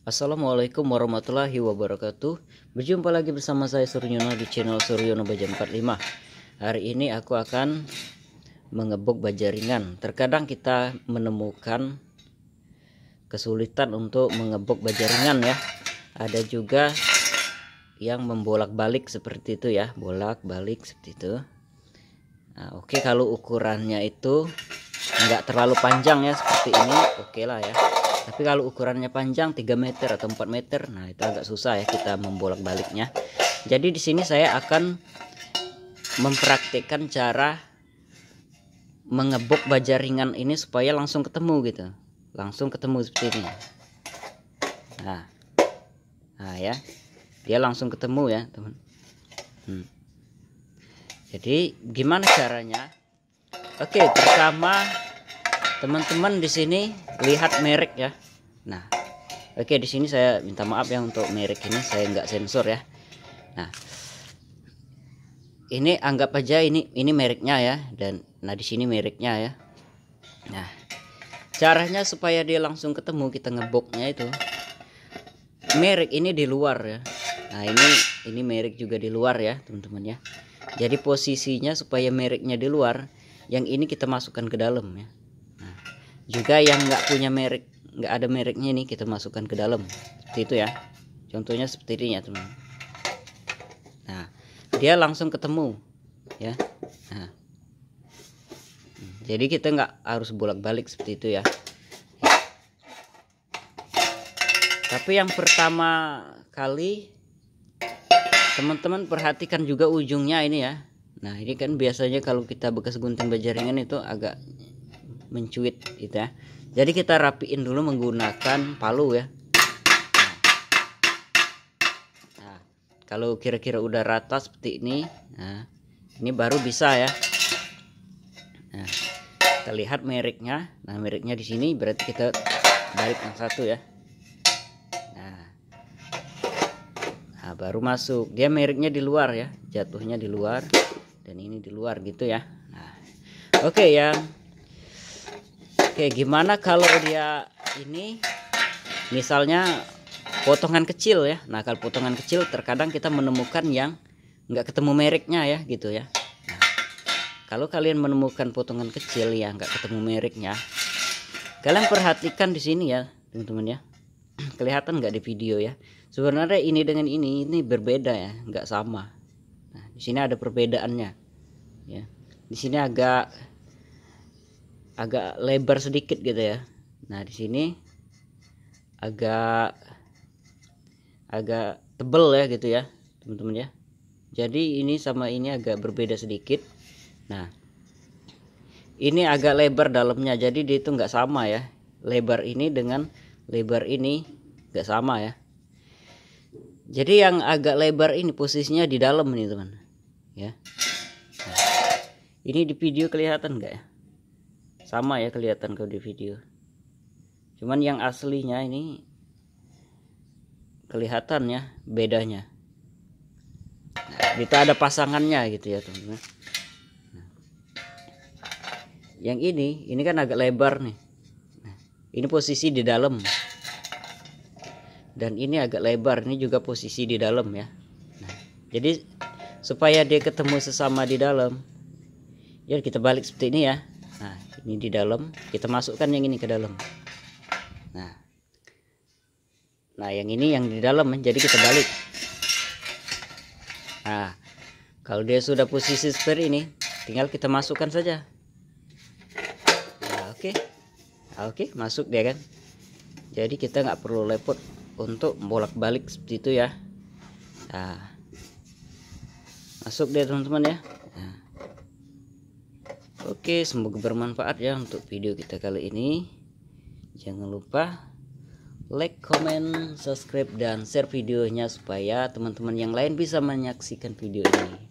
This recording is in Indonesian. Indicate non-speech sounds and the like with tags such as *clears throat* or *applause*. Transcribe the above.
Assalamualaikum warahmatullahi wabarakatuh Berjumpa lagi bersama saya Suryono di channel Suryono Baja 45 Hari ini aku akan mengebuk baja ringan Terkadang kita menemukan kesulitan untuk mengebuk baja ringan ya Ada juga yang membolak-balik seperti itu ya Bolak-balik seperti itu Nah, oke okay, kalau ukurannya itu nggak terlalu panjang ya seperti ini oke okay lah ya tapi kalau ukurannya panjang 3 meter atau 4 meter nah itu agak susah ya kita membolak-baliknya jadi di sini saya akan mempraktikkan cara mengebok baja ringan ini supaya langsung ketemu gitu langsung ketemu seperti ini nah nah ya dia langsung ketemu ya teman hmm. jadi gimana caranya oke pertama teman-teman di sini lihat merek ya nah oke di sini saya minta maaf ya untuk merek ini saya nggak sensor ya nah ini anggap aja ini ini mereknya ya dan nah di sini mereknya ya nah caranya supaya dia langsung ketemu kita ngeboknya itu merek ini di luar ya nah ini ini merek juga di luar ya teman-teman ya jadi posisinya supaya mereknya di luar yang ini kita masukkan ke dalam ya juga yang nggak punya merek nggak ada mereknya nih kita masukkan ke dalam seperti itu ya contohnya seperti ini ya teman nah dia langsung ketemu ya nah. jadi kita nggak harus bolak-balik seperti itu ya tapi yang pertama kali teman-teman perhatikan juga ujungnya ini ya nah ini kan biasanya kalau kita bekas gunting bajaringan itu agak mencuit gitu ya jadi kita rapiin dulu menggunakan palu ya nah. nah, kalau kira-kira udah rata seperti ini nah, ini baru bisa ya nah, kita lihat mereknya nah mereknya di sini berarti kita balik yang satu ya nah, nah baru masuk dia mereknya di luar ya jatuhnya di luar dan ini di luar gitu ya nah oke okay, yang Oke, gimana kalau dia ini misalnya potongan kecil ya. Nah, kalau potongan kecil terkadang kita menemukan yang nggak ketemu mereknya ya gitu ya. Nah, kalau kalian menemukan potongan kecil yang nggak ketemu mereknya, kalian perhatikan di sini ya, teman-teman ya. *clears throat* Kelihatan nggak di video ya? Sebenarnya ini dengan ini ini berbeda ya, nggak sama. Nah, di sini ada perbedaannya. Ya. Di sini agak agak lebar sedikit gitu ya nah di sini agak agak tebel ya gitu ya teman-teman ya jadi ini sama ini agak berbeda sedikit nah ini agak lebar dalamnya jadi dia itu nggak sama ya lebar ini dengan lebar ini nggak sama ya jadi yang agak lebar ini posisinya di dalam nih teman ya nah, ini di video kelihatan nggak ya sama ya kelihatan kalau di video cuman yang aslinya ini kelihatan ya bedanya kita nah, ada pasangannya gitu ya teman-teman nah, yang ini ini kan agak lebar nih nah, ini posisi di dalam dan ini agak lebar ini juga posisi di dalam ya nah, jadi supaya dia ketemu sesama di dalam ya kita balik seperti ini ya nah ini di dalam kita masukkan yang ini ke dalam nah nah yang ini yang di dalam jadi kita balik nah kalau dia sudah posisi seperti ini tinggal kita masukkan saja nah, oke okay. Nah, oke okay, masuk dia kan jadi kita nggak perlu lepot untuk bolak-balik seperti itu ya nah, masuk deh teman-teman ya nah. Oke, semoga bermanfaat ya untuk video kita kali ini. Jangan lupa like, comment, subscribe, dan share videonya supaya teman-teman yang lain bisa menyaksikan video ini.